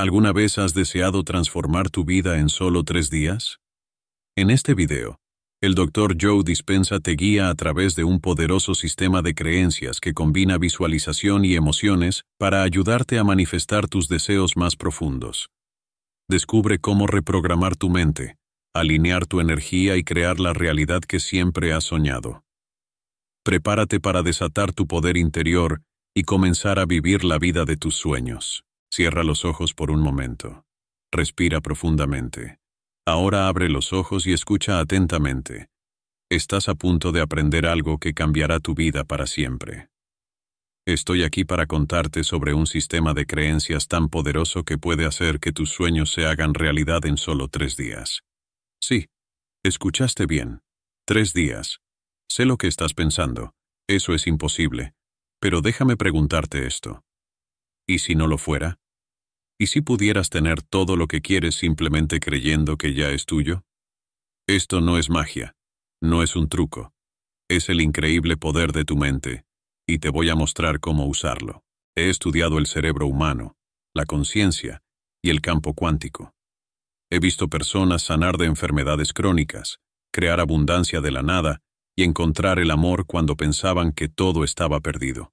¿Alguna vez has deseado transformar tu vida en solo tres días? En este video, el Dr. Joe Dispensa te guía a través de un poderoso sistema de creencias que combina visualización y emociones para ayudarte a manifestar tus deseos más profundos. Descubre cómo reprogramar tu mente, alinear tu energía y crear la realidad que siempre has soñado. Prepárate para desatar tu poder interior y comenzar a vivir la vida de tus sueños. Cierra los ojos por un momento. Respira profundamente. Ahora abre los ojos y escucha atentamente. Estás a punto de aprender algo que cambiará tu vida para siempre. Estoy aquí para contarte sobre un sistema de creencias tan poderoso que puede hacer que tus sueños se hagan realidad en solo tres días. Sí, escuchaste bien. Tres días. Sé lo que estás pensando. Eso es imposible. Pero déjame preguntarte esto. ¿Y si no lo fuera? ¿Y si pudieras tener todo lo que quieres simplemente creyendo que ya es tuyo? Esto no es magia, no es un truco, es el increíble poder de tu mente, y te voy a mostrar cómo usarlo. He estudiado el cerebro humano, la conciencia y el campo cuántico. He visto personas sanar de enfermedades crónicas, crear abundancia de la nada y encontrar el amor cuando pensaban que todo estaba perdido.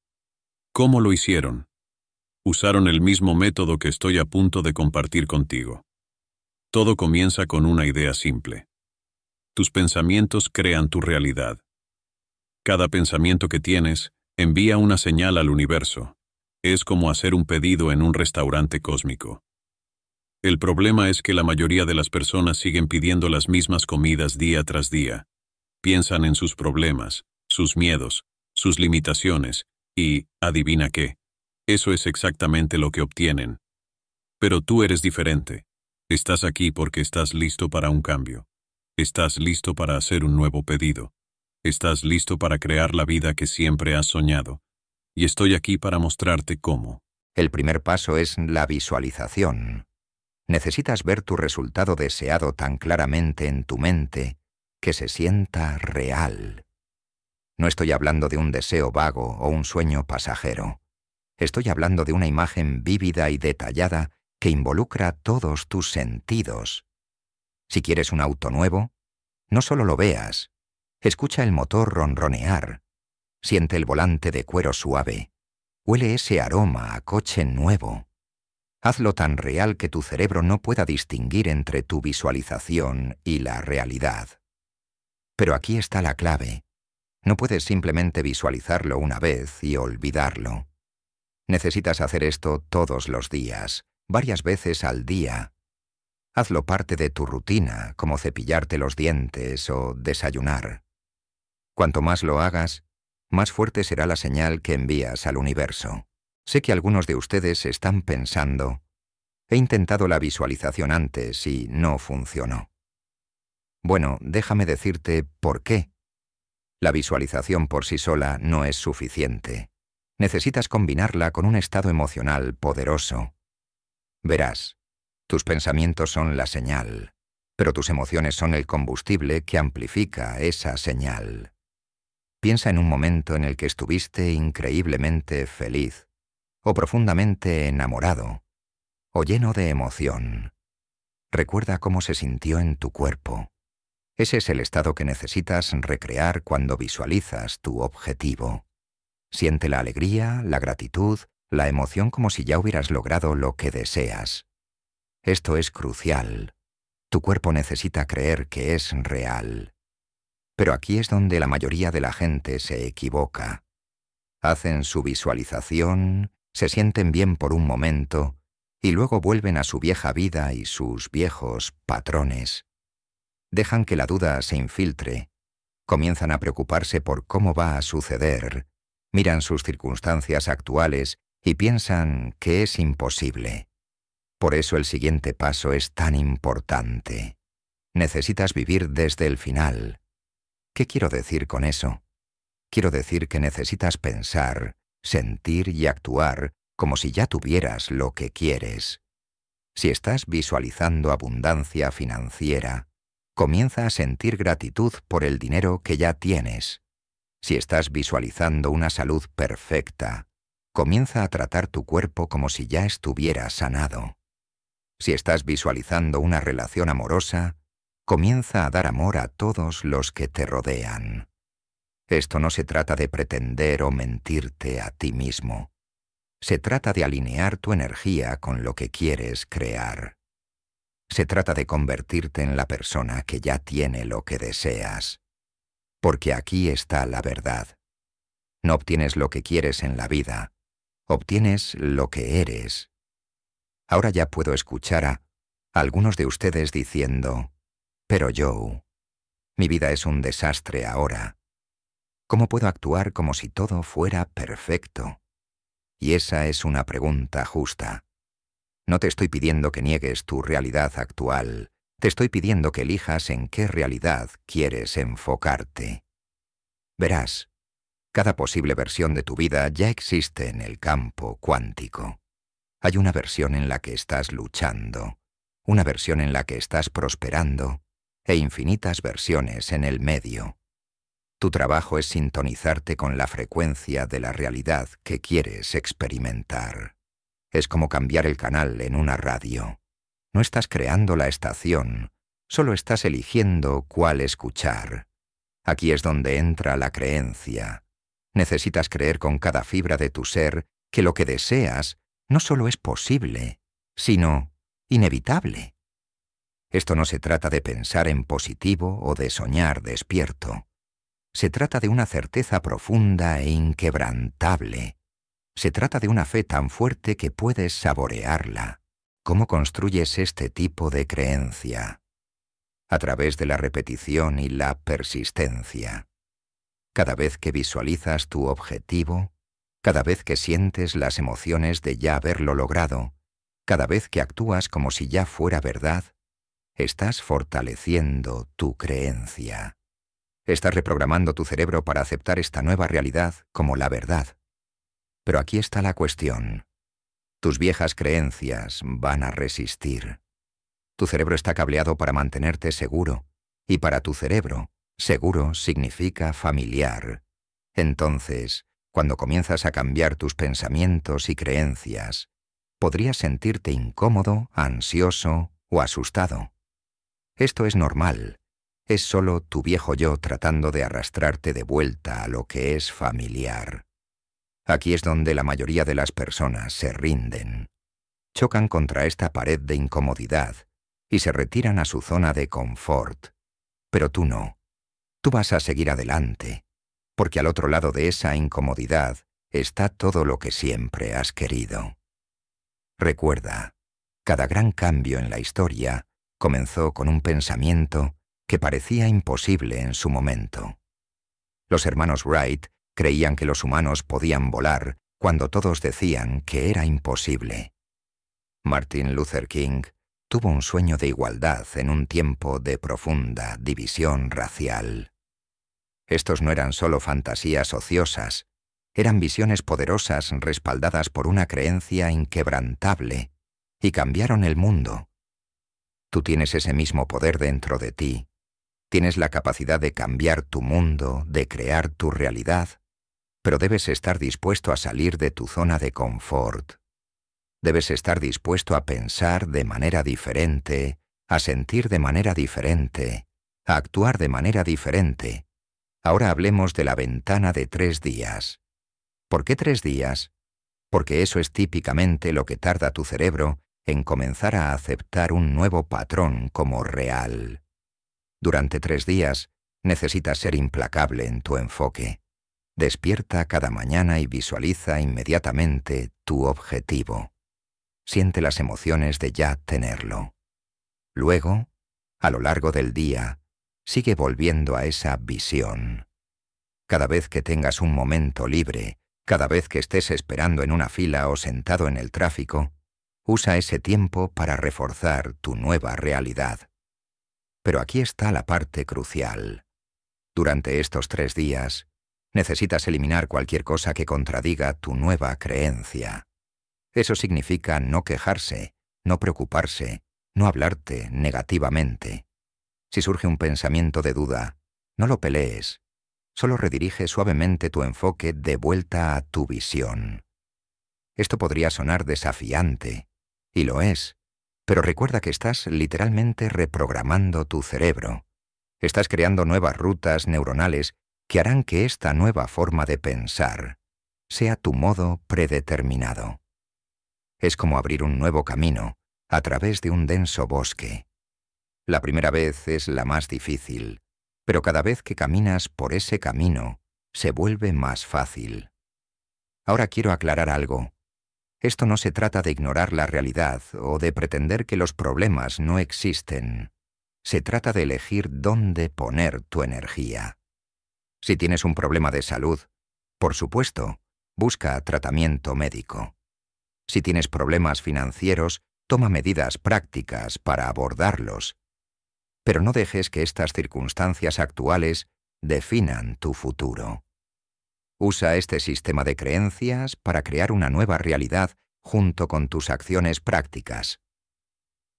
¿Cómo lo hicieron? usaron el mismo método que estoy a punto de compartir contigo. Todo comienza con una idea simple. Tus pensamientos crean tu realidad. Cada pensamiento que tienes envía una señal al universo. Es como hacer un pedido en un restaurante cósmico. El problema es que la mayoría de las personas siguen pidiendo las mismas comidas día tras día. Piensan en sus problemas, sus miedos, sus limitaciones y, adivina qué, eso es exactamente lo que obtienen. Pero tú eres diferente. Estás aquí porque estás listo para un cambio. Estás listo para hacer un nuevo pedido. Estás listo para crear la vida que siempre has soñado. Y estoy aquí para mostrarte cómo. El primer paso es la visualización. Necesitas ver tu resultado deseado tan claramente en tu mente que se sienta real. No estoy hablando de un deseo vago o un sueño pasajero. Estoy hablando de una imagen vívida y detallada que involucra todos tus sentidos. Si quieres un auto nuevo, no solo lo veas, escucha el motor ronronear, siente el volante de cuero suave, huele ese aroma a coche nuevo. Hazlo tan real que tu cerebro no pueda distinguir entre tu visualización y la realidad. Pero aquí está la clave. No puedes simplemente visualizarlo una vez y olvidarlo. Necesitas hacer esto todos los días, varias veces al día. Hazlo parte de tu rutina, como cepillarte los dientes o desayunar. Cuanto más lo hagas, más fuerte será la señal que envías al universo. Sé que algunos de ustedes están pensando, he intentado la visualización antes y no funcionó. Bueno, déjame decirte por qué. La visualización por sí sola no es suficiente necesitas combinarla con un estado emocional poderoso. Verás, tus pensamientos son la señal, pero tus emociones son el combustible que amplifica esa señal. Piensa en un momento en el que estuviste increíblemente feliz, o profundamente enamorado, o lleno de emoción. Recuerda cómo se sintió en tu cuerpo. Ese es el estado que necesitas recrear cuando visualizas tu objetivo. Siente la alegría, la gratitud, la emoción como si ya hubieras logrado lo que deseas. Esto es crucial. Tu cuerpo necesita creer que es real. Pero aquí es donde la mayoría de la gente se equivoca. Hacen su visualización, se sienten bien por un momento y luego vuelven a su vieja vida y sus viejos patrones. Dejan que la duda se infiltre, comienzan a preocuparse por cómo va a suceder miran sus circunstancias actuales y piensan que es imposible. Por eso el siguiente paso es tan importante. Necesitas vivir desde el final. ¿Qué quiero decir con eso? Quiero decir que necesitas pensar, sentir y actuar como si ya tuvieras lo que quieres. Si estás visualizando abundancia financiera, comienza a sentir gratitud por el dinero que ya tienes. Si estás visualizando una salud perfecta, comienza a tratar tu cuerpo como si ya estuviera sanado. Si estás visualizando una relación amorosa, comienza a dar amor a todos los que te rodean. Esto no se trata de pretender o mentirte a ti mismo. Se trata de alinear tu energía con lo que quieres crear. Se trata de convertirte en la persona que ya tiene lo que deseas porque aquí está la verdad. No obtienes lo que quieres en la vida, obtienes lo que eres. Ahora ya puedo escuchar a algunos de ustedes diciendo, pero yo mi vida es un desastre ahora. ¿Cómo puedo actuar como si todo fuera perfecto? Y esa es una pregunta justa. No te estoy pidiendo que niegues tu realidad actual, te estoy pidiendo que elijas en qué realidad quieres enfocarte. Verás, cada posible versión de tu vida ya existe en el campo cuántico. Hay una versión en la que estás luchando, una versión en la que estás prosperando e infinitas versiones en el medio. Tu trabajo es sintonizarte con la frecuencia de la realidad que quieres experimentar. Es como cambiar el canal en una radio. No estás creando la estación, solo estás eligiendo cuál escuchar. Aquí es donde entra la creencia. Necesitas creer con cada fibra de tu ser que lo que deseas no solo es posible, sino inevitable. Esto no se trata de pensar en positivo o de soñar despierto. Se trata de una certeza profunda e inquebrantable. Se trata de una fe tan fuerte que puedes saborearla. ¿Cómo construyes este tipo de creencia? A través de la repetición y la persistencia. Cada vez que visualizas tu objetivo, cada vez que sientes las emociones de ya haberlo logrado, cada vez que actúas como si ya fuera verdad, estás fortaleciendo tu creencia. Estás reprogramando tu cerebro para aceptar esta nueva realidad como la verdad. Pero aquí está la cuestión. Tus viejas creencias van a resistir. Tu cerebro está cableado para mantenerte seguro, y para tu cerebro, seguro significa familiar. Entonces, cuando comienzas a cambiar tus pensamientos y creencias, podrías sentirte incómodo, ansioso o asustado. Esto es normal. Es solo tu viejo yo tratando de arrastrarte de vuelta a lo que es familiar. Aquí es donde la mayoría de las personas se rinden. Chocan contra esta pared de incomodidad y se retiran a su zona de confort. Pero tú no. Tú vas a seguir adelante, porque al otro lado de esa incomodidad está todo lo que siempre has querido. Recuerda, cada gran cambio en la historia comenzó con un pensamiento que parecía imposible en su momento. Los hermanos Wright Creían que los humanos podían volar cuando todos decían que era imposible. Martin Luther King tuvo un sueño de igualdad en un tiempo de profunda división racial. Estos no eran solo fantasías ociosas, eran visiones poderosas respaldadas por una creencia inquebrantable y cambiaron el mundo. Tú tienes ese mismo poder dentro de ti. Tienes la capacidad de cambiar tu mundo, de crear tu realidad pero debes estar dispuesto a salir de tu zona de confort. Debes estar dispuesto a pensar de manera diferente, a sentir de manera diferente, a actuar de manera diferente. Ahora hablemos de la ventana de tres días. ¿Por qué tres días? Porque eso es típicamente lo que tarda tu cerebro en comenzar a aceptar un nuevo patrón como real. Durante tres días, necesitas ser implacable en tu enfoque. Despierta cada mañana y visualiza inmediatamente tu objetivo. Siente las emociones de ya tenerlo. Luego, a lo largo del día, sigue volviendo a esa visión. Cada vez que tengas un momento libre, cada vez que estés esperando en una fila o sentado en el tráfico, usa ese tiempo para reforzar tu nueva realidad. Pero aquí está la parte crucial. Durante estos tres días, necesitas eliminar cualquier cosa que contradiga tu nueva creencia. Eso significa no quejarse, no preocuparse, no hablarte negativamente. Si surge un pensamiento de duda, no lo pelees, solo redirige suavemente tu enfoque de vuelta a tu visión. Esto podría sonar desafiante, y lo es, pero recuerda que estás literalmente reprogramando tu cerebro. Estás creando nuevas rutas neuronales que harán que esta nueva forma de pensar sea tu modo predeterminado. Es como abrir un nuevo camino a través de un denso bosque. La primera vez es la más difícil, pero cada vez que caminas por ese camino se vuelve más fácil. Ahora quiero aclarar algo. Esto no se trata de ignorar la realidad o de pretender que los problemas no existen. Se trata de elegir dónde poner tu energía. Si tienes un problema de salud, por supuesto, busca tratamiento médico. Si tienes problemas financieros, toma medidas prácticas para abordarlos. Pero no dejes que estas circunstancias actuales definan tu futuro. Usa este sistema de creencias para crear una nueva realidad junto con tus acciones prácticas.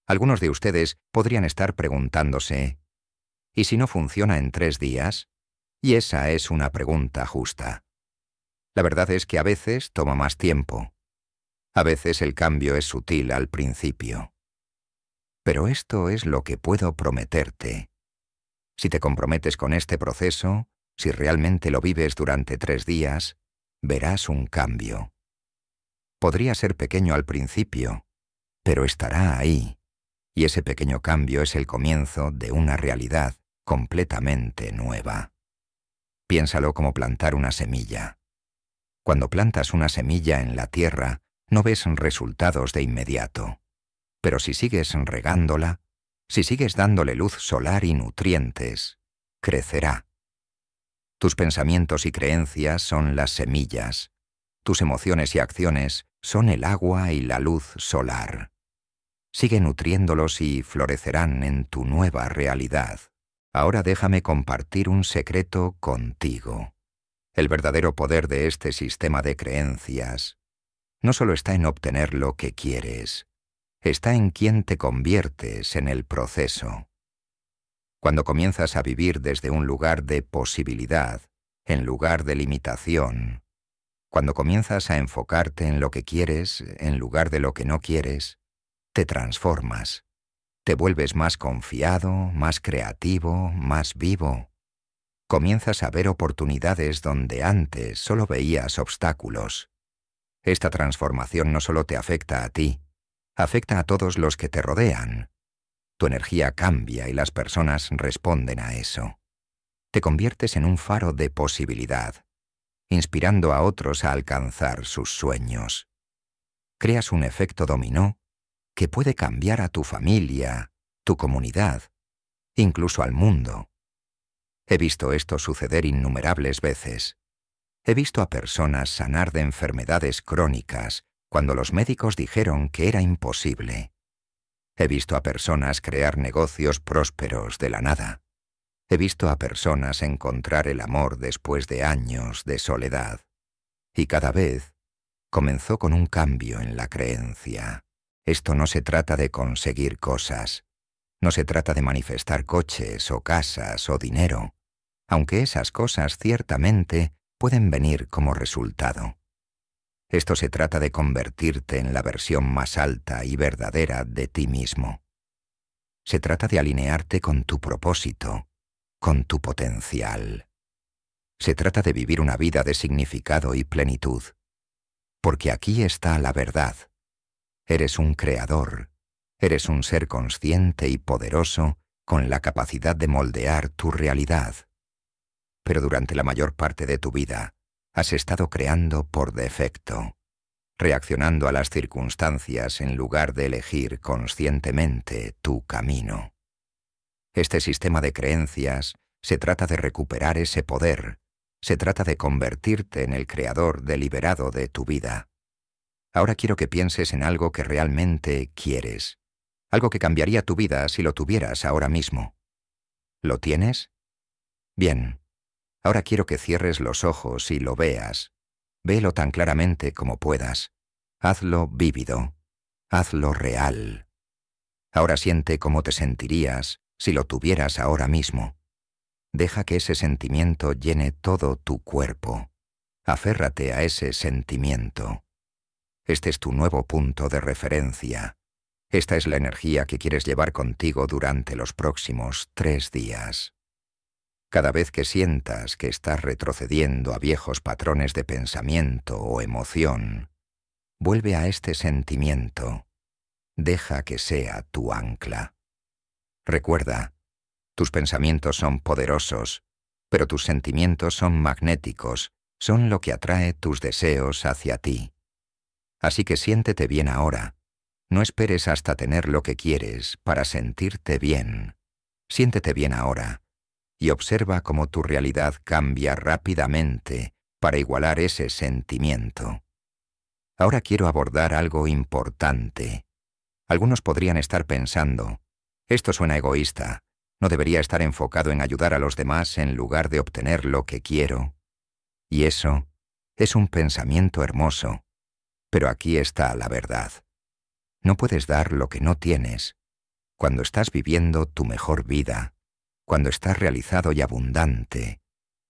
Algunos de ustedes podrían estar preguntándose, ¿y si no funciona en tres días? Y esa es una pregunta justa. La verdad es que a veces toma más tiempo. A veces el cambio es sutil al principio. Pero esto es lo que puedo prometerte. Si te comprometes con este proceso, si realmente lo vives durante tres días, verás un cambio. Podría ser pequeño al principio, pero estará ahí, y ese pequeño cambio es el comienzo de una realidad completamente nueva. Piénsalo como plantar una semilla. Cuando plantas una semilla en la tierra, no ves resultados de inmediato. Pero si sigues regándola, si sigues dándole luz solar y nutrientes, crecerá. Tus pensamientos y creencias son las semillas. Tus emociones y acciones son el agua y la luz solar. Sigue nutriéndolos y florecerán en tu nueva realidad. Ahora déjame compartir un secreto contigo. El verdadero poder de este sistema de creencias no solo está en obtener lo que quieres, está en quién te conviertes en el proceso. Cuando comienzas a vivir desde un lugar de posibilidad, en lugar de limitación, cuando comienzas a enfocarte en lo que quieres en lugar de lo que no quieres, te transformas. Te vuelves más confiado, más creativo, más vivo. Comienzas a ver oportunidades donde antes solo veías obstáculos. Esta transformación no solo te afecta a ti, afecta a todos los que te rodean. Tu energía cambia y las personas responden a eso. Te conviertes en un faro de posibilidad, inspirando a otros a alcanzar sus sueños. Creas un efecto dominó que puede cambiar a tu familia, tu comunidad, incluso al mundo. He visto esto suceder innumerables veces. He visto a personas sanar de enfermedades crónicas cuando los médicos dijeron que era imposible. He visto a personas crear negocios prósperos de la nada. He visto a personas encontrar el amor después de años de soledad. Y cada vez comenzó con un cambio en la creencia. Esto no se trata de conseguir cosas. No se trata de manifestar coches o casas o dinero, aunque esas cosas ciertamente pueden venir como resultado. Esto se trata de convertirte en la versión más alta y verdadera de ti mismo. Se trata de alinearte con tu propósito, con tu potencial. Se trata de vivir una vida de significado y plenitud, porque aquí está la verdad, Eres un creador, eres un ser consciente y poderoso con la capacidad de moldear tu realidad. Pero durante la mayor parte de tu vida has estado creando por defecto, reaccionando a las circunstancias en lugar de elegir conscientemente tu camino. Este sistema de creencias se trata de recuperar ese poder, se trata de convertirte en el creador deliberado de tu vida. Ahora quiero que pienses en algo que realmente quieres, algo que cambiaría tu vida si lo tuvieras ahora mismo. ¿Lo tienes? Bien, ahora quiero que cierres los ojos y lo veas. Velo tan claramente como puedas. Hazlo vívido. Hazlo real. Ahora siente cómo te sentirías si lo tuvieras ahora mismo. Deja que ese sentimiento llene todo tu cuerpo. Aférrate a ese sentimiento. Este es tu nuevo punto de referencia. Esta es la energía que quieres llevar contigo durante los próximos tres días. Cada vez que sientas que estás retrocediendo a viejos patrones de pensamiento o emoción, vuelve a este sentimiento. Deja que sea tu ancla. Recuerda, tus pensamientos son poderosos, pero tus sentimientos son magnéticos, son lo que atrae tus deseos hacia ti. Así que siéntete bien ahora. No esperes hasta tener lo que quieres para sentirte bien. Siéntete bien ahora y observa cómo tu realidad cambia rápidamente para igualar ese sentimiento. Ahora quiero abordar algo importante. Algunos podrían estar pensando, esto suena egoísta, no debería estar enfocado en ayudar a los demás en lugar de obtener lo que quiero. Y eso es un pensamiento hermoso. Pero aquí está la verdad. No puedes dar lo que no tienes. Cuando estás viviendo tu mejor vida, cuando estás realizado y abundante,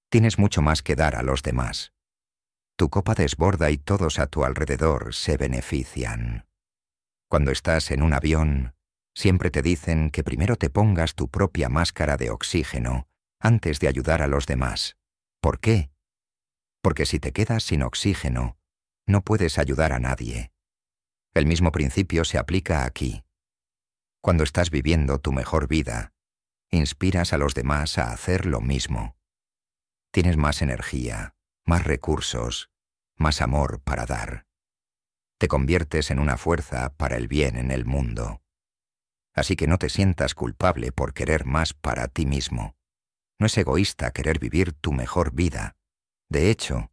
tienes mucho más que dar a los demás. Tu copa desborda y todos a tu alrededor se benefician. Cuando estás en un avión, siempre te dicen que primero te pongas tu propia máscara de oxígeno antes de ayudar a los demás. ¿Por qué? Porque si te quedas sin oxígeno, no puedes ayudar a nadie. El mismo principio se aplica aquí. Cuando estás viviendo tu mejor vida, inspiras a los demás a hacer lo mismo. Tienes más energía, más recursos, más amor para dar. Te conviertes en una fuerza para el bien en el mundo. Así que no te sientas culpable por querer más para ti mismo. No es egoísta querer vivir tu mejor vida. De hecho,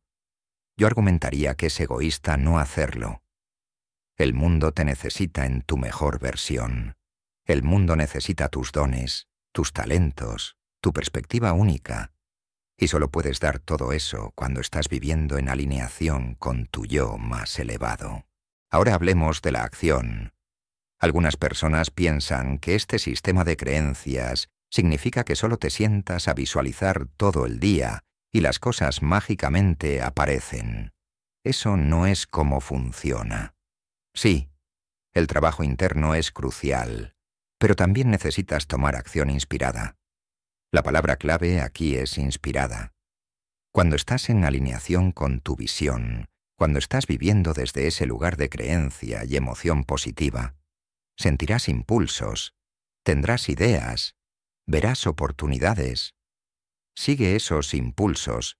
yo argumentaría que es egoísta no hacerlo. El mundo te necesita en tu mejor versión. El mundo necesita tus dones, tus talentos, tu perspectiva única. Y solo puedes dar todo eso cuando estás viviendo en alineación con tu yo más elevado. Ahora hablemos de la acción. Algunas personas piensan que este sistema de creencias significa que solo te sientas a visualizar todo el día y las cosas mágicamente aparecen. Eso no es como funciona. Sí, el trabajo interno es crucial, pero también necesitas tomar acción inspirada. La palabra clave aquí es inspirada. Cuando estás en alineación con tu visión, cuando estás viviendo desde ese lugar de creencia y emoción positiva, sentirás impulsos, tendrás ideas, verás oportunidades, Sigue esos impulsos,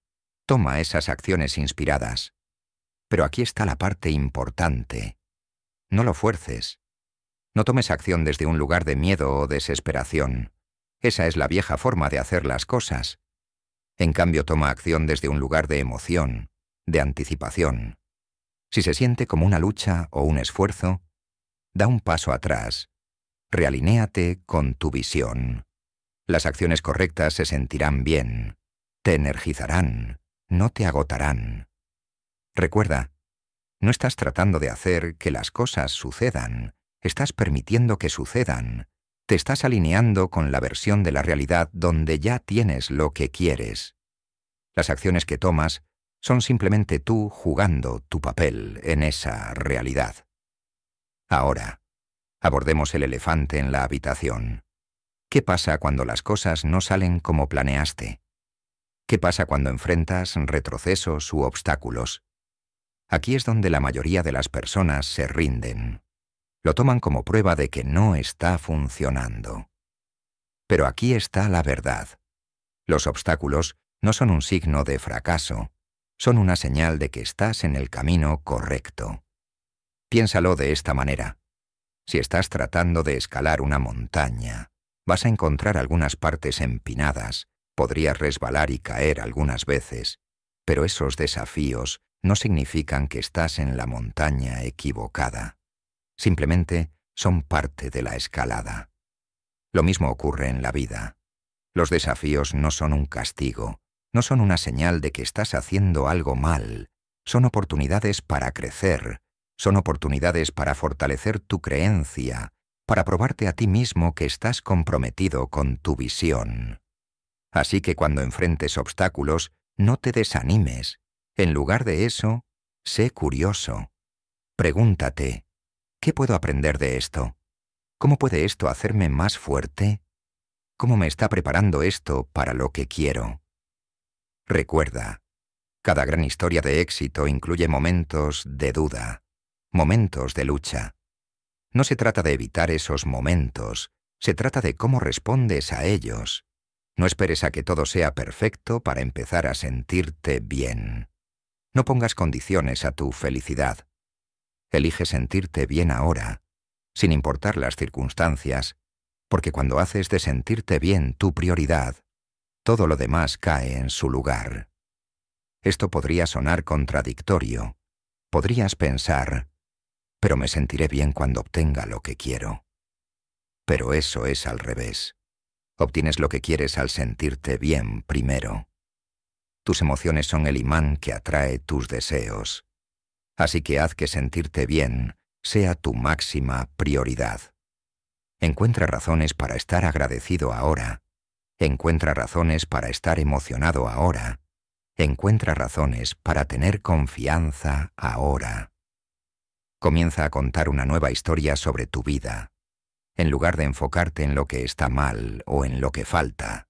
toma esas acciones inspiradas. Pero aquí está la parte importante. No lo fuerces. No tomes acción desde un lugar de miedo o desesperación. Esa es la vieja forma de hacer las cosas. En cambio, toma acción desde un lugar de emoción, de anticipación. Si se siente como una lucha o un esfuerzo, da un paso atrás. Realinéate con tu visión. Las acciones correctas se sentirán bien, te energizarán, no te agotarán. Recuerda, no estás tratando de hacer que las cosas sucedan, estás permitiendo que sucedan, te estás alineando con la versión de la realidad donde ya tienes lo que quieres. Las acciones que tomas son simplemente tú jugando tu papel en esa realidad. Ahora, abordemos el elefante en la habitación. ¿Qué pasa cuando las cosas no salen como planeaste? ¿Qué pasa cuando enfrentas retrocesos u obstáculos? Aquí es donde la mayoría de las personas se rinden. Lo toman como prueba de que no está funcionando. Pero aquí está la verdad. Los obstáculos no son un signo de fracaso, son una señal de que estás en el camino correcto. Piénsalo de esta manera. Si estás tratando de escalar una montaña, Vas a encontrar algunas partes empinadas, podrías resbalar y caer algunas veces, pero esos desafíos no significan que estás en la montaña equivocada. Simplemente son parte de la escalada. Lo mismo ocurre en la vida. Los desafíos no son un castigo, no son una señal de que estás haciendo algo mal, son oportunidades para crecer, son oportunidades para fortalecer tu creencia, para probarte a ti mismo que estás comprometido con tu visión. Así que cuando enfrentes obstáculos, no te desanimes. En lugar de eso, sé curioso. Pregúntate, ¿qué puedo aprender de esto? ¿Cómo puede esto hacerme más fuerte? ¿Cómo me está preparando esto para lo que quiero? Recuerda, cada gran historia de éxito incluye momentos de duda, momentos de lucha no se trata de evitar esos momentos, se trata de cómo respondes a ellos. No esperes a que todo sea perfecto para empezar a sentirte bien. No pongas condiciones a tu felicidad. Elige sentirte bien ahora, sin importar las circunstancias, porque cuando haces de sentirte bien tu prioridad, todo lo demás cae en su lugar. Esto podría sonar contradictorio. Podrías pensar, pero me sentiré bien cuando obtenga lo que quiero. Pero eso es al revés. Obtienes lo que quieres al sentirte bien primero. Tus emociones son el imán que atrae tus deseos. Así que haz que sentirte bien sea tu máxima prioridad. Encuentra razones para estar agradecido ahora. Encuentra razones para estar emocionado ahora. Encuentra razones para tener confianza ahora comienza a contar una nueva historia sobre tu vida, en lugar de enfocarte en lo que está mal o en lo que falta.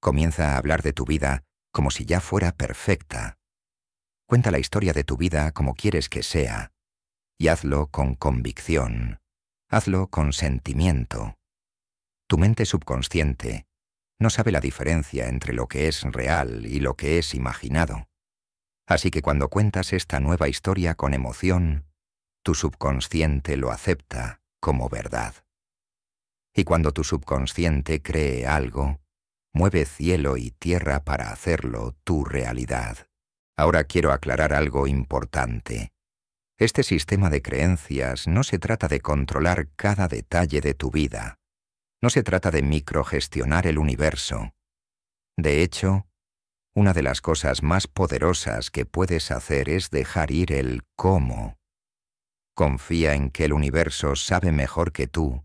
Comienza a hablar de tu vida como si ya fuera perfecta. Cuenta la historia de tu vida como quieres que sea, y hazlo con convicción, hazlo con sentimiento. Tu mente subconsciente no sabe la diferencia entre lo que es real y lo que es imaginado. Así que cuando cuentas esta nueva historia con emoción, tu subconsciente lo acepta como verdad. Y cuando tu subconsciente cree algo, mueve cielo y tierra para hacerlo tu realidad. Ahora quiero aclarar algo importante. Este sistema de creencias no se trata de controlar cada detalle de tu vida. No se trata de microgestionar el universo. De hecho, una de las cosas más poderosas que puedes hacer es dejar ir el cómo Confía en que el universo sabe mejor que tú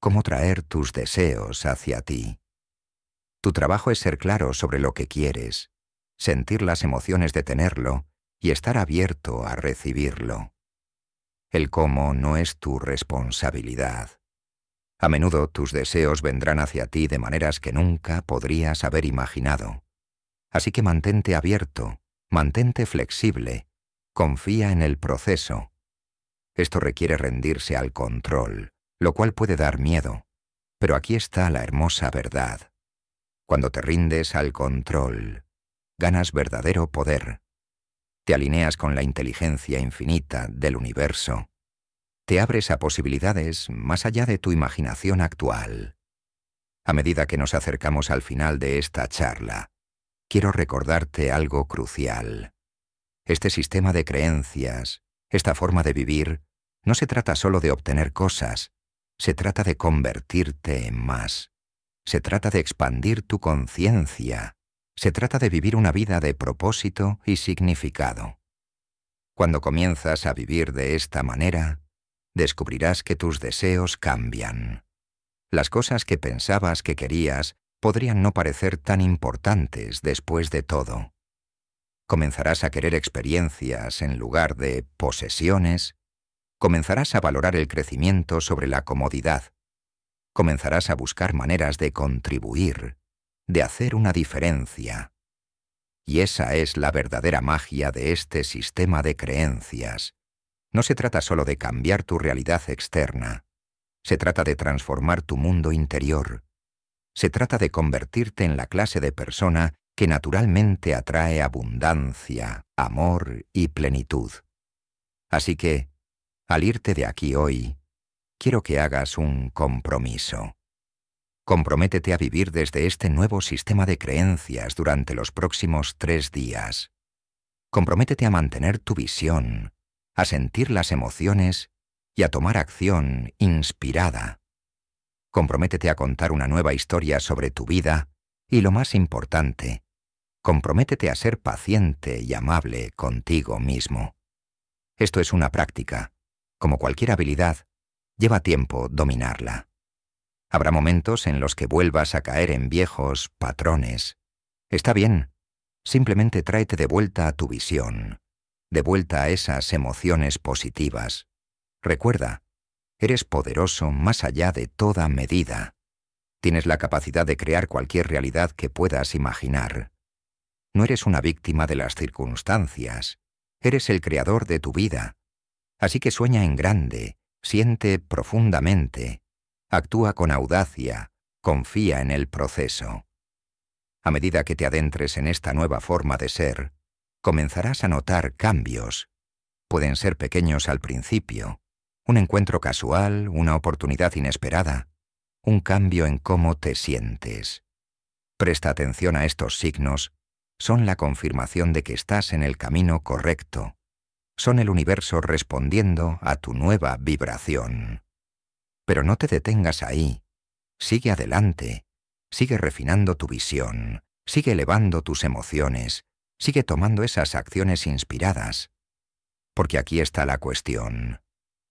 cómo traer tus deseos hacia ti. Tu trabajo es ser claro sobre lo que quieres, sentir las emociones de tenerlo y estar abierto a recibirlo. El cómo no es tu responsabilidad. A menudo tus deseos vendrán hacia ti de maneras que nunca podrías haber imaginado. Así que mantente abierto, mantente flexible, confía en el proceso esto requiere rendirse al control, lo cual puede dar miedo. Pero aquí está la hermosa verdad. Cuando te rindes al control, ganas verdadero poder. Te alineas con la inteligencia infinita del universo. Te abres a posibilidades más allá de tu imaginación actual. A medida que nos acercamos al final de esta charla, quiero recordarte algo crucial. Este sistema de creencias, esta forma de vivir, no se trata solo de obtener cosas, se trata de convertirte en más. Se trata de expandir tu conciencia. Se trata de vivir una vida de propósito y significado. Cuando comienzas a vivir de esta manera, descubrirás que tus deseos cambian. Las cosas que pensabas que querías podrían no parecer tan importantes después de todo. Comenzarás a querer experiencias en lugar de posesiones comenzarás a valorar el crecimiento sobre la comodidad. Comenzarás a buscar maneras de contribuir, de hacer una diferencia. Y esa es la verdadera magia de este sistema de creencias. No se trata solo de cambiar tu realidad externa. Se trata de transformar tu mundo interior. Se trata de convertirte en la clase de persona que naturalmente atrae abundancia, amor y plenitud. Así que, al irte de aquí hoy, quiero que hagas un compromiso. Comprométete a vivir desde este nuevo sistema de creencias durante los próximos tres días. Comprométete a mantener tu visión, a sentir las emociones y a tomar acción inspirada. Comprométete a contar una nueva historia sobre tu vida y lo más importante, comprométete a ser paciente y amable contigo mismo. Esto es una práctica como cualquier habilidad, lleva tiempo dominarla. Habrá momentos en los que vuelvas a caer en viejos patrones. Está bien, simplemente tráete de vuelta a tu visión, de vuelta a esas emociones positivas. Recuerda, eres poderoso más allá de toda medida. Tienes la capacidad de crear cualquier realidad que puedas imaginar. No eres una víctima de las circunstancias, eres el creador de tu vida. Así que sueña en grande, siente profundamente, actúa con audacia, confía en el proceso. A medida que te adentres en esta nueva forma de ser, comenzarás a notar cambios. Pueden ser pequeños al principio, un encuentro casual, una oportunidad inesperada, un cambio en cómo te sientes. Presta atención a estos signos, son la confirmación de que estás en el camino correcto son el universo respondiendo a tu nueva vibración. Pero no te detengas ahí. Sigue adelante. Sigue refinando tu visión. Sigue elevando tus emociones. Sigue tomando esas acciones inspiradas. Porque aquí está la cuestión.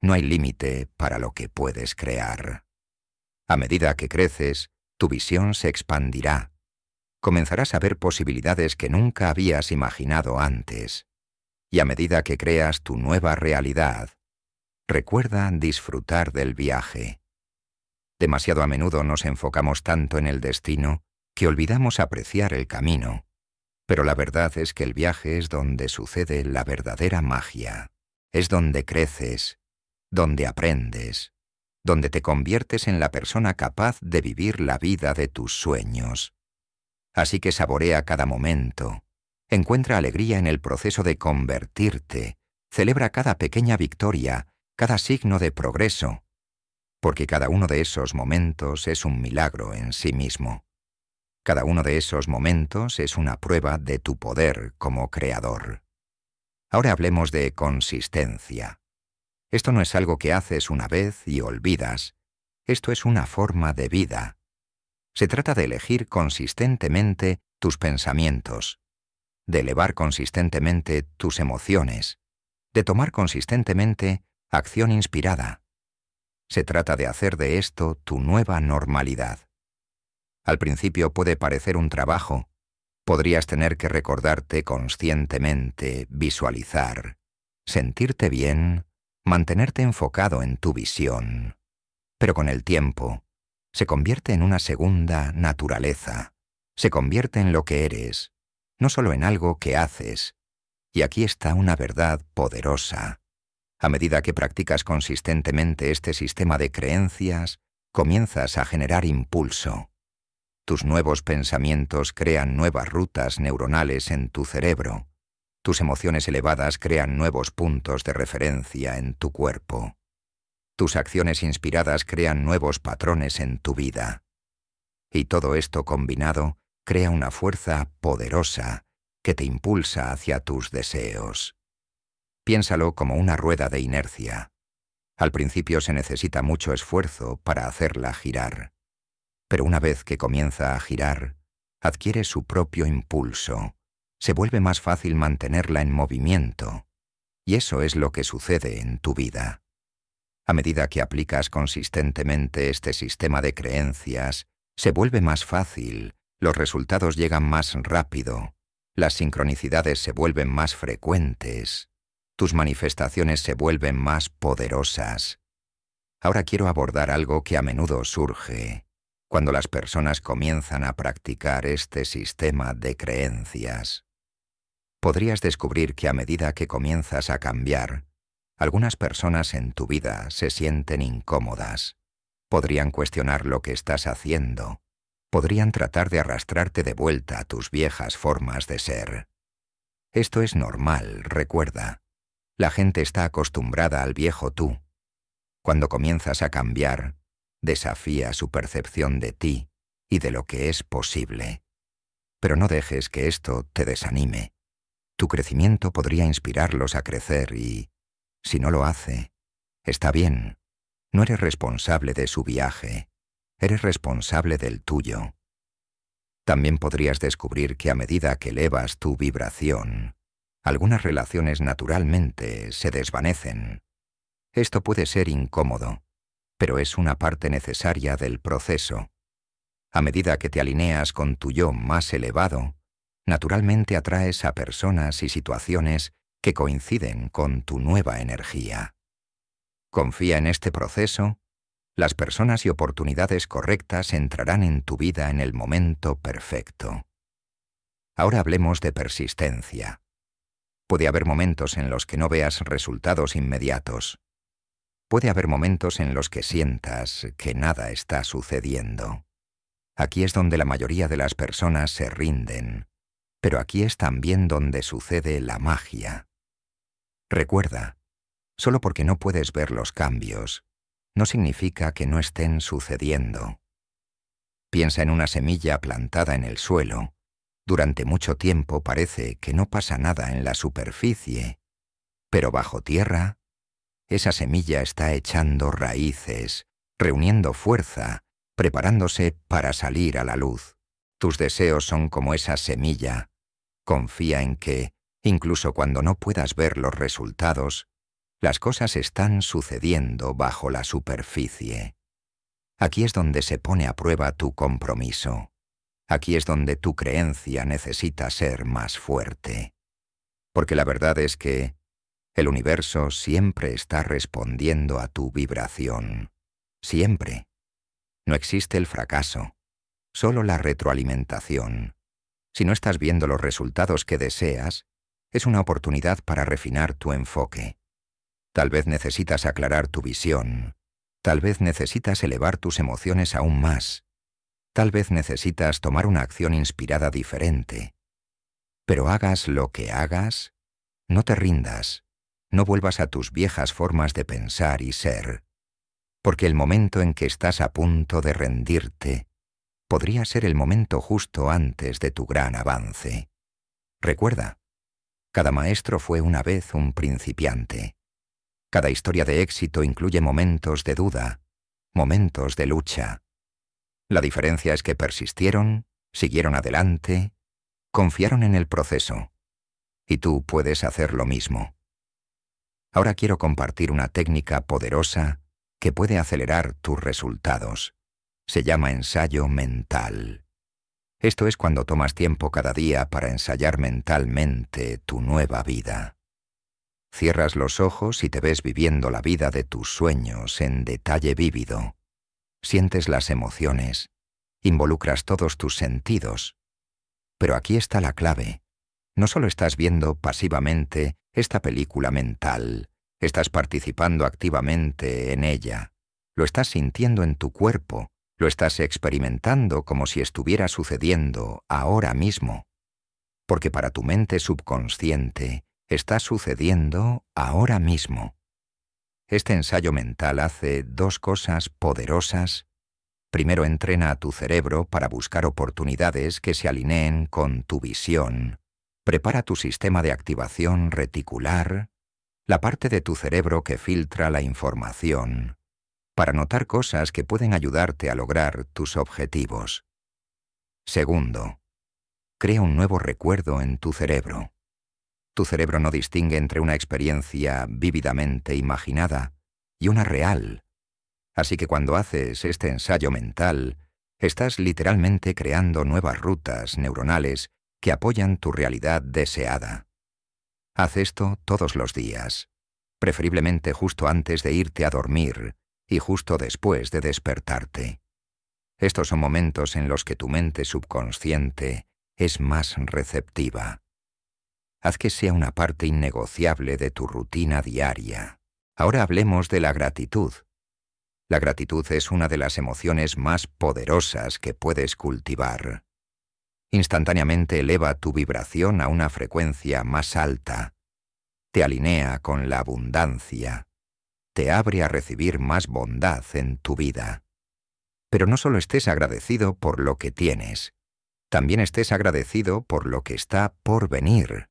No hay límite para lo que puedes crear. A medida que creces, tu visión se expandirá. Comenzarás a ver posibilidades que nunca habías imaginado antes y a medida que creas tu nueva realidad, recuerda disfrutar del viaje. Demasiado a menudo nos enfocamos tanto en el destino que olvidamos apreciar el camino, pero la verdad es que el viaje es donde sucede la verdadera magia, es donde creces, donde aprendes, donde te conviertes en la persona capaz de vivir la vida de tus sueños. Así que saborea cada momento, encuentra alegría en el proceso de convertirte, celebra cada pequeña victoria, cada signo de progreso, porque cada uno de esos momentos es un milagro en sí mismo. Cada uno de esos momentos es una prueba de tu poder como creador. Ahora hablemos de consistencia. Esto no es algo que haces una vez y olvidas. Esto es una forma de vida. Se trata de elegir consistentemente tus pensamientos, de elevar consistentemente tus emociones, de tomar consistentemente acción inspirada. Se trata de hacer de esto tu nueva normalidad. Al principio puede parecer un trabajo, podrías tener que recordarte conscientemente, visualizar, sentirte bien, mantenerte enfocado en tu visión. Pero con el tiempo, se convierte en una segunda naturaleza, se convierte en lo que eres, no solo en algo que haces. Y aquí está una verdad poderosa. A medida que practicas consistentemente este sistema de creencias, comienzas a generar impulso. Tus nuevos pensamientos crean nuevas rutas neuronales en tu cerebro. Tus emociones elevadas crean nuevos puntos de referencia en tu cuerpo. Tus acciones inspiradas crean nuevos patrones en tu vida. Y todo esto combinado crea una fuerza poderosa que te impulsa hacia tus deseos. Piénsalo como una rueda de inercia. Al principio se necesita mucho esfuerzo para hacerla girar, pero una vez que comienza a girar, adquiere su propio impulso, se vuelve más fácil mantenerla en movimiento, y eso es lo que sucede en tu vida. A medida que aplicas consistentemente este sistema de creencias, se vuelve más fácil los resultados llegan más rápido, las sincronicidades se vuelven más frecuentes, tus manifestaciones se vuelven más poderosas. Ahora quiero abordar algo que a menudo surge cuando las personas comienzan a practicar este sistema de creencias. Podrías descubrir que a medida que comienzas a cambiar, algunas personas en tu vida se sienten incómodas. Podrían cuestionar lo que estás haciendo podrían tratar de arrastrarte de vuelta a tus viejas formas de ser. Esto es normal, recuerda. La gente está acostumbrada al viejo tú. Cuando comienzas a cambiar, desafía su percepción de ti y de lo que es posible. Pero no dejes que esto te desanime. Tu crecimiento podría inspirarlos a crecer y, si no lo hace, está bien, no eres responsable de su viaje eres responsable del tuyo. También podrías descubrir que a medida que elevas tu vibración, algunas relaciones naturalmente se desvanecen. Esto puede ser incómodo, pero es una parte necesaria del proceso. A medida que te alineas con tu yo más elevado, naturalmente atraes a personas y situaciones que coinciden con tu nueva energía. Confía en este proceso las personas y oportunidades correctas entrarán en tu vida en el momento perfecto. Ahora hablemos de persistencia. Puede haber momentos en los que no veas resultados inmediatos. Puede haber momentos en los que sientas que nada está sucediendo. Aquí es donde la mayoría de las personas se rinden, pero aquí es también donde sucede la magia. Recuerda, solo porque no puedes ver los cambios, no significa que no estén sucediendo. Piensa en una semilla plantada en el suelo. Durante mucho tiempo parece que no pasa nada en la superficie, pero bajo tierra, esa semilla está echando raíces, reuniendo fuerza, preparándose para salir a la luz. Tus deseos son como esa semilla. Confía en que, incluso cuando no puedas ver los resultados, las cosas están sucediendo bajo la superficie. Aquí es donde se pone a prueba tu compromiso. Aquí es donde tu creencia necesita ser más fuerte. Porque la verdad es que el universo siempre está respondiendo a tu vibración. Siempre. No existe el fracaso, solo la retroalimentación. Si no estás viendo los resultados que deseas, es una oportunidad para refinar tu enfoque. Tal vez necesitas aclarar tu visión. Tal vez necesitas elevar tus emociones aún más. Tal vez necesitas tomar una acción inspirada diferente. Pero hagas lo que hagas, no te rindas, no vuelvas a tus viejas formas de pensar y ser, porque el momento en que estás a punto de rendirte podría ser el momento justo antes de tu gran avance. Recuerda, cada maestro fue una vez un principiante. Cada historia de éxito incluye momentos de duda, momentos de lucha. La diferencia es que persistieron, siguieron adelante, confiaron en el proceso. Y tú puedes hacer lo mismo. Ahora quiero compartir una técnica poderosa que puede acelerar tus resultados. Se llama ensayo mental. Esto es cuando tomas tiempo cada día para ensayar mentalmente tu nueva vida. Cierras los ojos y te ves viviendo la vida de tus sueños en detalle vívido. Sientes las emociones, involucras todos tus sentidos. Pero aquí está la clave. No solo estás viendo pasivamente esta película mental, estás participando activamente en ella. Lo estás sintiendo en tu cuerpo, lo estás experimentando como si estuviera sucediendo ahora mismo. Porque para tu mente subconsciente, está sucediendo ahora mismo. Este ensayo mental hace dos cosas poderosas. Primero entrena a tu cerebro para buscar oportunidades que se alineen con tu visión. Prepara tu sistema de activación reticular, la parte de tu cerebro que filtra la información, para notar cosas que pueden ayudarte a lograr tus objetivos. Segundo, crea un nuevo recuerdo en tu cerebro. Tu cerebro no distingue entre una experiencia vívidamente imaginada y una real. Así que cuando haces este ensayo mental, estás literalmente creando nuevas rutas neuronales que apoyan tu realidad deseada. Haz esto todos los días, preferiblemente justo antes de irte a dormir y justo después de despertarte. Estos son momentos en los que tu mente subconsciente es más receptiva. Haz que sea una parte innegociable de tu rutina diaria. Ahora hablemos de la gratitud. La gratitud es una de las emociones más poderosas que puedes cultivar. Instantáneamente eleva tu vibración a una frecuencia más alta. Te alinea con la abundancia. Te abre a recibir más bondad en tu vida. Pero no solo estés agradecido por lo que tienes, también estés agradecido por lo que está por venir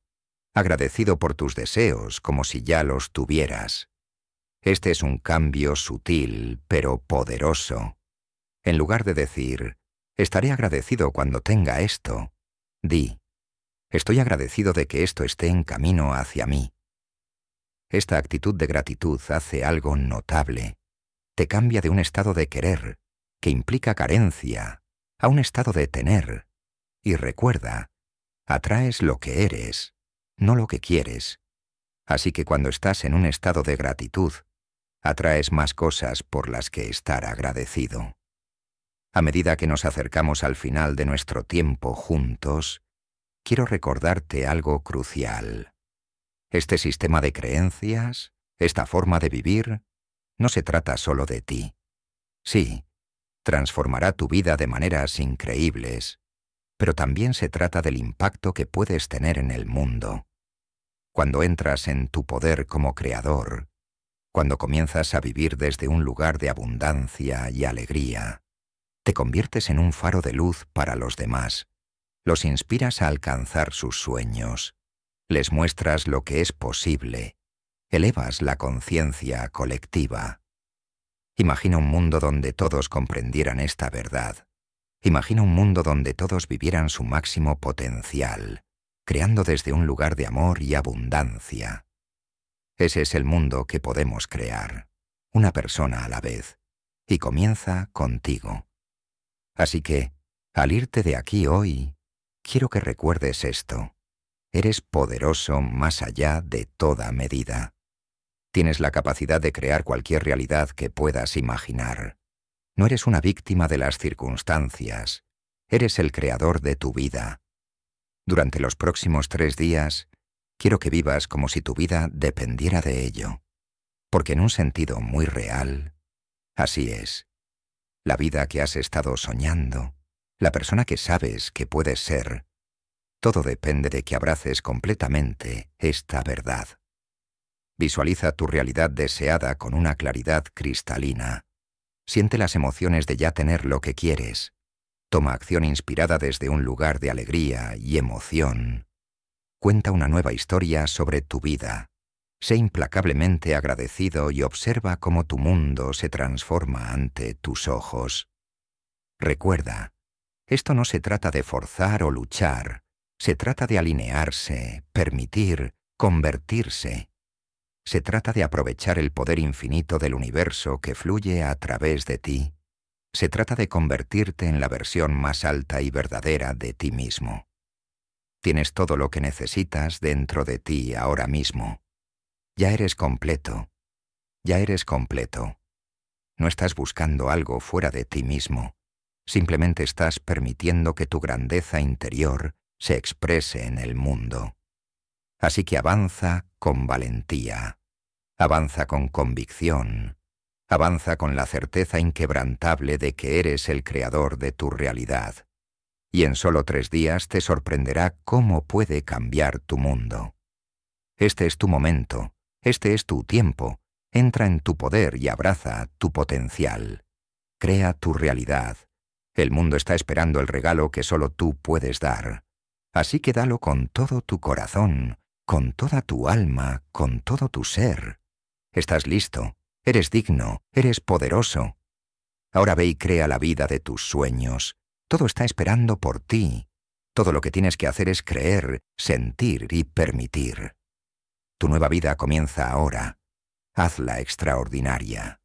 agradecido por tus deseos como si ya los tuvieras. Este es un cambio sutil, pero poderoso. En lugar de decir, estaré agradecido cuando tenga esto, di, estoy agradecido de que esto esté en camino hacia mí. Esta actitud de gratitud hace algo notable. Te cambia de un estado de querer, que implica carencia, a un estado de tener. Y recuerda, atraes lo que eres no lo que quieres. Así que cuando estás en un estado de gratitud, atraes más cosas por las que estar agradecido. A medida que nos acercamos al final de nuestro tiempo juntos, quiero recordarte algo crucial. Este sistema de creencias, esta forma de vivir, no se trata solo de ti. Sí, transformará tu vida de maneras increíbles, pero también se trata del impacto que puedes tener en el mundo. Cuando entras en tu poder como creador, cuando comienzas a vivir desde un lugar de abundancia y alegría, te conviertes en un faro de luz para los demás, los inspiras a alcanzar sus sueños, les muestras lo que es posible, elevas la conciencia colectiva. Imagina un mundo donde todos comprendieran esta verdad imagina un mundo donde todos vivieran su máximo potencial, creando desde un lugar de amor y abundancia. Ese es el mundo que podemos crear, una persona a la vez, y comienza contigo. Así que, al irte de aquí hoy, quiero que recuerdes esto. Eres poderoso más allá de toda medida. Tienes la capacidad de crear cualquier realidad que puedas imaginar. No eres una víctima de las circunstancias, eres el creador de tu vida. Durante los próximos tres días, quiero que vivas como si tu vida dependiera de ello, porque en un sentido muy real, así es. La vida que has estado soñando, la persona que sabes que puedes ser, todo depende de que abraces completamente esta verdad. Visualiza tu realidad deseada con una claridad cristalina Siente las emociones de ya tener lo que quieres. Toma acción inspirada desde un lugar de alegría y emoción. Cuenta una nueva historia sobre tu vida. Sé implacablemente agradecido y observa cómo tu mundo se transforma ante tus ojos. Recuerda, esto no se trata de forzar o luchar, se trata de alinearse, permitir, convertirse, se trata de aprovechar el poder infinito del universo que fluye a través de ti, se trata de convertirte en la versión más alta y verdadera de ti mismo. Tienes todo lo que necesitas dentro de ti ahora mismo. Ya eres completo. Ya eres completo. No estás buscando algo fuera de ti mismo. Simplemente estás permitiendo que tu grandeza interior se exprese en el mundo. Así que avanza con valentía avanza con convicción, avanza con la certeza inquebrantable de que eres el creador de tu realidad, y en solo tres días te sorprenderá cómo puede cambiar tu mundo. Este es tu momento, este es tu tiempo, entra en tu poder y abraza tu potencial. Crea tu realidad. El mundo está esperando el regalo que solo tú puedes dar. Así que dalo con todo tu corazón, con toda tu alma, con todo tu ser. Estás listo, eres digno, eres poderoso. Ahora ve y crea la vida de tus sueños. Todo está esperando por ti. Todo lo que tienes que hacer es creer, sentir y permitir. Tu nueva vida comienza ahora. Hazla extraordinaria.